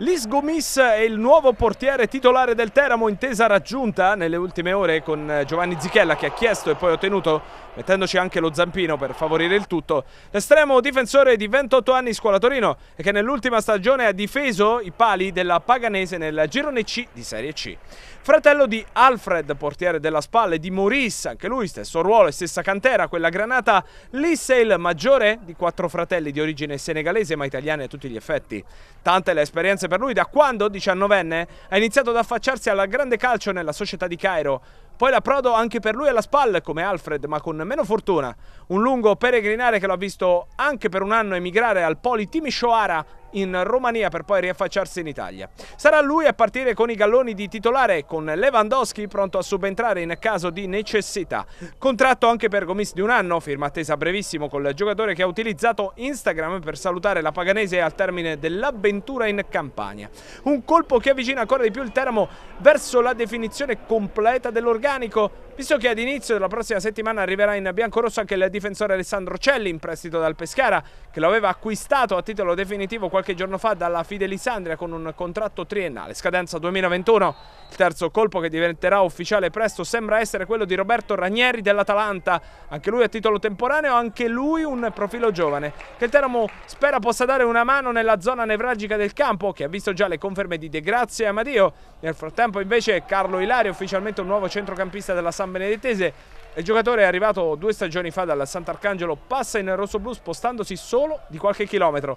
Lis Gomis è il nuovo portiere titolare del Teramo, intesa raggiunta nelle ultime ore con eh, Giovanni Zichella che ha chiesto e poi ottenuto, mettendoci anche lo zampino per favorire il tutto. L'estremo difensore di 28 anni scuola Torino e che nell'ultima stagione ha difeso i pali della Paganese nel girone C di Serie C. Fratello di Alfred, portiere della Spalle, di Maurice, anche lui stesso ruolo e stessa cantera, quella granata Lis è il maggiore di quattro fratelli di origine senegalese ma italiana a tutti gli effetti. Tante le esperienze per lui da quando, 19enne, ha iniziato ad affacciarsi alla grande calcio nella società di Cairo. Poi la Prodo anche per lui alla spalla, come Alfred, ma con meno fortuna. Un lungo peregrinare che lo ha visto anche per un anno emigrare al Poli Timisoara in Romania per poi riaffacciarsi in Italia. Sarà lui a partire con i galloni di titolare con Lewandowski pronto a subentrare in caso di necessità. Contratto anche per Gomis di un anno, firma attesa brevissimo con il giocatore che ha utilizzato Instagram per salutare la Paganese al termine dell'avventura in campagna. Un colpo che avvicina ancora di più il Teramo verso la definizione completa dell'organico visto che ad inizio della prossima settimana arriverà in biancorosso anche il difensore Alessandro Celli in prestito dal Pescara, che lo aveva acquistato a titolo definitivo qualche giorno fa dalla Fidelisandria con un contratto triennale, scadenza 2021. Il terzo colpo che diventerà ufficiale presto sembra essere quello di Roberto Ranieri dell'Atalanta, anche lui a titolo temporaneo, anche lui un profilo giovane, che il Teramo spera possa dare una mano nella zona nevralgica del campo, che ha visto già le conferme di De Grazia e Amadio. Nel frattempo invece Carlo Ilari, ufficialmente un nuovo centrocampista della Samp Benedettese. Il giocatore è arrivato due stagioni fa dal Sant'Arcangelo, passa in rosso-blu spostandosi solo di qualche chilometro.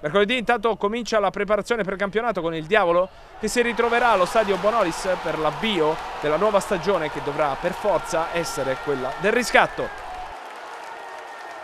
Mercoledì intanto comincia la preparazione per campionato con il Diavolo che si ritroverà allo stadio Bonolis per l'avvio della nuova stagione che dovrà per forza essere quella del riscatto.